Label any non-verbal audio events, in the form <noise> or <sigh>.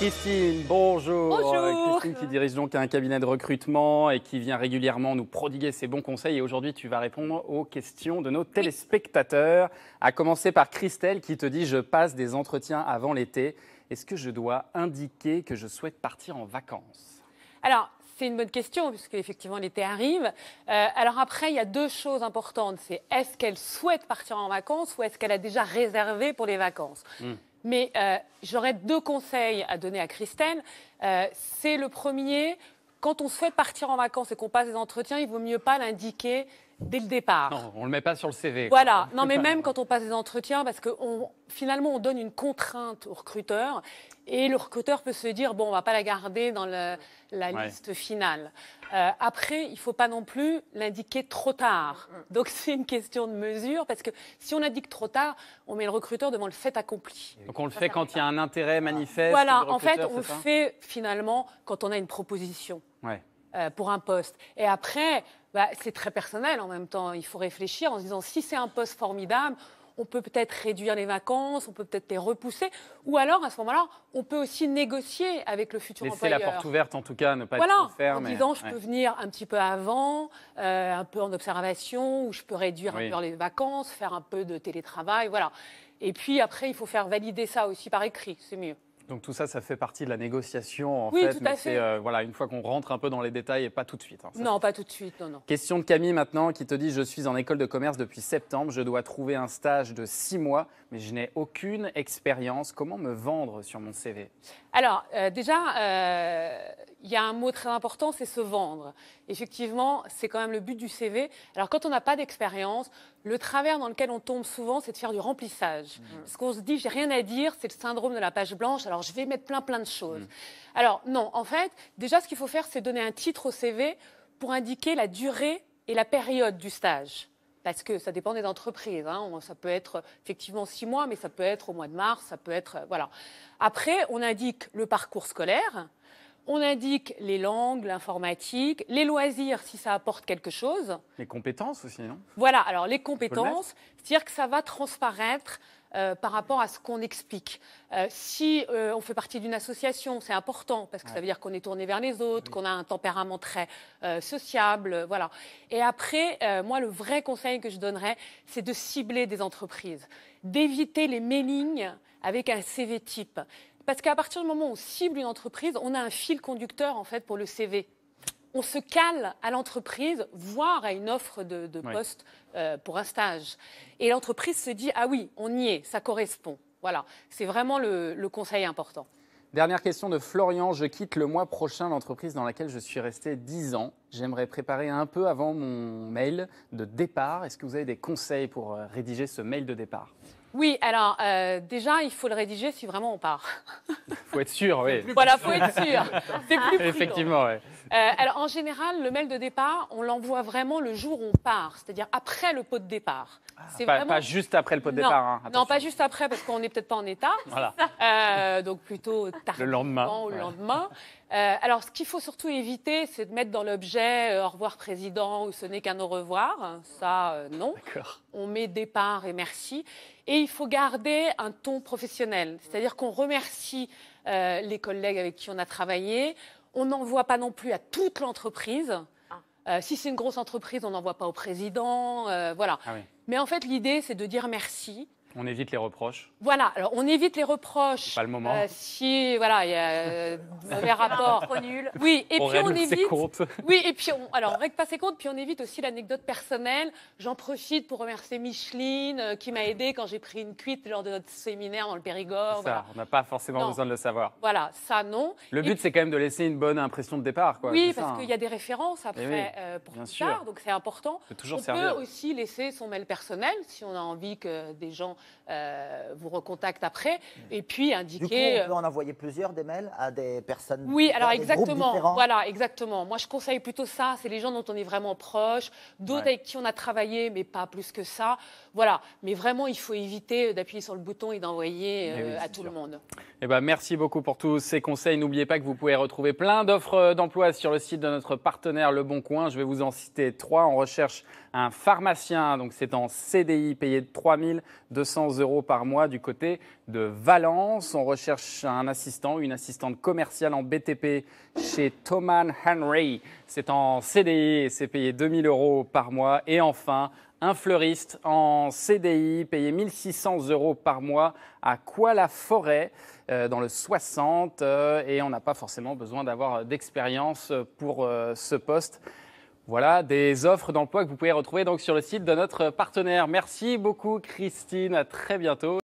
Christine, bonjour. bonjour. Christine qui dirige donc un cabinet de recrutement et qui vient régulièrement nous prodiguer ses bons conseils. Et aujourd'hui, tu vas répondre aux questions de nos téléspectateurs. À commencer par Christelle qui te dit Je passe des entretiens avant l'été. Est-ce que je dois indiquer que je souhaite partir en vacances Alors, c'est une bonne question, puisque effectivement l'été arrive. Euh, alors après, il y a deux choses importantes. C'est est-ce qu'elle souhaite partir en vacances ou est-ce qu'elle a déjà réservé pour les vacances hmm. Mais euh, j'aurais deux conseils à donner à Christelle euh, c'est le premier, quand on se fait partir en vacances et qu'on passe des entretiens, il vaut mieux pas l'indiquer dès le départ. Non, on ne le met pas sur le CV. Voilà. Non, mais même quand on passe des entretiens, parce que finalement, on donne une contrainte au recruteur et le recruteur peut se dire bon, on va pas la garder dans la liste finale. Euh, après, il ne faut pas non plus l'indiquer trop tard. Donc <laughs> c'est une question de mesure parce que si on indique trop tard, on met le recruteur devant le fait accompli. Donc on le fait quand il y a un intérêt manifeste. Voilà, en fait, on le fait finalement quand on a une proposition. Euh, pour un poste. Et après, bah, c'est très personnel en même temps. Il faut réfléchir en se disant si c'est un poste formidable, on peut peut-être réduire les vacances, on peut peut-être les repousser, ou alors à ce moment-là, on peut aussi négocier avec le futur employeur. Laisser la porte ouverte en tout cas, ne pas voilà, être En disant, je peux venir un petit peu avant, euh, un peu en observation, ou je peux réduire un peu les vacances, faire un peu de télétravail, voilà. Et puis après, il faut faire valider ça aussi par écrit, c'est mieux. Donc tout ça, ça fait partie de la négociation, en Tout mais à fait. Euh, voilà, une fois qu'on rentre un peu dans les détails et pas tout de suite. Hein, non, pas tout de suite, non, non. Question de Camille maintenant, qui te dit Je suis en école de commerce depuis septembre, je dois trouver un stage de six mois, mais je n'ai aucune expérience. Comment me vendre sur mon CV Alors, euh, déjà, euh, il y a un mot très important, c'est se vendre. Effectivement, c'est quand même le but du CV. Alors quand on n'a pas d'expérience, le travers dans lequel on tombe souvent, c'est de faire du remplissage. Mm. Parce qu'on se dit, j'ai rien à dire, c'est le syndrome de la page blanche, alors je vais mettre plein plein de choses. Mm. Alors non, en fait, déjà ce qu'il faut faire, c'est donner un titre au CV pour indiquer la durée et la période du stage parce que ça dépend des entreprises. Hein. Ça peut être effectivement six mois, mais ça peut être au mois de mars, ça peut être. Euh, voilà. Après, on indique le parcours scolaire. On indique les langues, l'informatique, les loisirs si ça apporte quelque chose. Les compétences aussi, non Voilà, alors les compétences, c'est-à-dire que ça va transparaître euh, par rapport à ce qu'on explique. Euh, si euh, on fait partie d'une association, c'est important parce que ça veut dire qu'on est tourné vers les autres, qu'on a un tempérament très sociable, voilà. Et après, moi, le vrai conseil que je donnerais, c'est de cibler des entreprises, d'éviter les mailings avec un CV type. Parce qu'à partir du moment où on cible une entreprise, on a un fil conducteur en fait pour le CV on se cale à l'entreprise, voire à une offre de, poste euh, pour un stage. Et l'entreprise se dit, ah oui, on y est, ça correspond. Voilà, c'est vraiment le, le, conseil important. Dernière question de Florian, je quitte le mois prochain l'entreprise dans laquelle je suis resté 10 ans. J'aimerais préparer un peu avant mon mail de départ. Est-ce que vous avez des conseils pour euh, rédiger ce mail de départ oui, alors euh, déjà, il faut le rédiger si vraiment on part. <laughs> faut être sûr, oui. Voilà, faut être sûr. C'est plus prudent. Effectivement, oui. Euh, alors, en général, le mail de départ, on l'envoie vraiment le jour où on part, c'est-à-dire après le pot de départ. Ah. c'est pas, pas, juste après le pot de départ. Hein, non, pas juste après, parce qu'on n'est peut-être pas en état. <laughs> Voilà. Euh, donc, plutôt tard. Le lendemain. le lendemain. Euh, alors, ce qu'il faut surtout éviter, c'est de mettre dans l'objet au revoir président ou ce n'est qu'un au revoir. Ça, non. On met départ et merci. Et il faut garder un ton professionnel, c'est-à-dire qu'on remercie euh, les collègues avec qui on a travaillé. On n'envoie pas non plus à toute l'entreprise. Ah. Euh, si c'est une grosse entreprise, on n'envoie pas au président. Euh, voilà. Ah Mais en fait, l'idée, c'est de dire merci, on évite les reproches. Voilà, alors on évite les reproches. Pas le moment. Euh, si voilà, il y a euh, <laughs> mauvais rapport. nul. Oui, et on puis on évite. Ses comptes. <laughs> Oui, et puis on, alors on règle pas ses comptes, puis on évite aussi l'anecdote personnelle. J'en profite pour remercier Micheline euh, qui m'a aidé quand j'ai pris une cuite lors de notre séminaire dans le Périgord. Ça, on n'a pas forcément besoin de le savoir. Voilà, ça non. Le but c'est quand même de laisser une bonne impression de départ, quoi. Oui, parce qu'il hein. y a des références après eh pour plus tard, donc c'est important. Toujours on peut aussi laisser son mail personnel si on a envie que des gens euh, vous recontacte après. Mm. Et puis indiquer. Du coup, on euh, peut en envoyer plusieurs des mails à des personnes. Oui, alors exactement. Voilà, exactement. Moi, je conseille plutôt ça. C'est les gens dont on est vraiment proche, d'autres avec qui on a travaillé, mais pas plus que ça. Voilà. Mais vraiment, il faut éviter d'appuyer sur le bouton et d'envoyer euh, à tout le monde. Eh ben, merci beaucoup pour tous ces conseils. N'oubliez pas que vous pouvez retrouver plein d'offres d'emploi sur le site de notre partenaire Le Bon Coin. Je vais vous en citer trois. On recherche un pharmacien, donc c'est en CDI payé de 3200 200 euros par mois du côté de Valence. On recherche un assistant, une assistante commerciale en BTP chez Thoman Henry. C'est en CDI et c'est payé 2000 euros par mois. Et enfin, un fleuriste en CDI payé 1600 euros par mois à Quoi-la-Forêt euh, dans le 60 euh, et on n'a pas forcément besoin d'avoir d'expérience pour euh, ce poste. Voilà des offres d'emploi que vous pouvez retrouver donc sur le site de notre partenaire. Merci beaucoup Christine, à très bientôt.